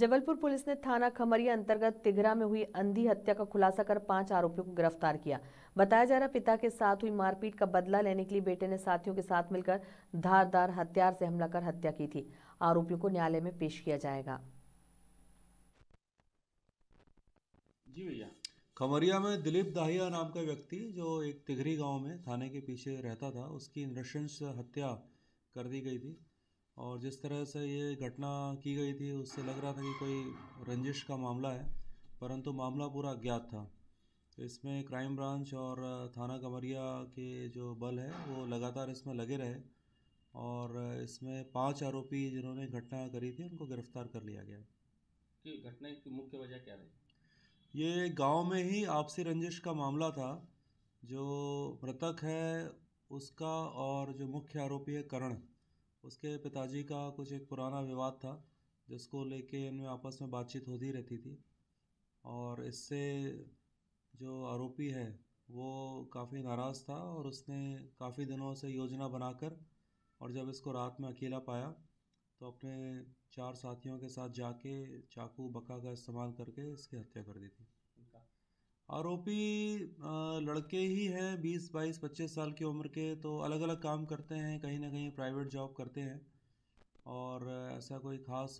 Jabalpur police ने थाना खमरिया अंतर्गत तिघरा में हुई अंधी हत्या का खुलासा कर पांच आरोपियों को गिरफ्तार किया बताया जा रहा पिता के साथ हुई मारपीट का बदला लेने के लिए बेटे ने साथियों के साथ मिलकर धारदार हथियार से हमला कर हत्या की थी आरोपियों को न्यायालय में पेश किया जाएगा जी भैया खमरिया में दिलीप दाहिया नाम का व्यक्ति जो एक तिघरी गाँव में थाने के पीछे रहता था उसकी नृशंस हत्या कर दी गई थी और जिस तरह से ये घटना की गई थी उससे लग रहा था कि कोई रंजिश का मामला है परंतु मामला पूरा अज्ञात था इसमें क्राइम ब्रांच और थाना कमरिया के जो बल है वो लगातार इसमें लगे रहे और इसमें पांच आरोपी जिन्होंने घटना करी थी उनको गिरफ्तार कर लिया गया घटना की मुख्य वजह क्या रही ये गांव में ही आपसी रंजिश का मामला था जो मृतक है उसका और जो मुख्य आरोपी है करण उसके पिताजी का कुछ एक पुराना विवाद था जिसको लेके इनमें आपस में बातचीत होती रहती थी और इससे जो आरोपी है वो काफ़ी नाराज़ था और उसने काफ़ी दिनों से योजना बनाकर और जब इसको रात में अकेला पाया तो अपने चार साथियों के साथ जाके चाकू बका का इस्तेमाल करके इसकी हत्या कर दी थी आरोपी लड़के ही हैं बीस बाईस पच्चीस साल की उम्र के तो अलग अलग काम करते हैं कहीं ना कहीं प्राइवेट जॉब करते हैं और ऐसा कोई खास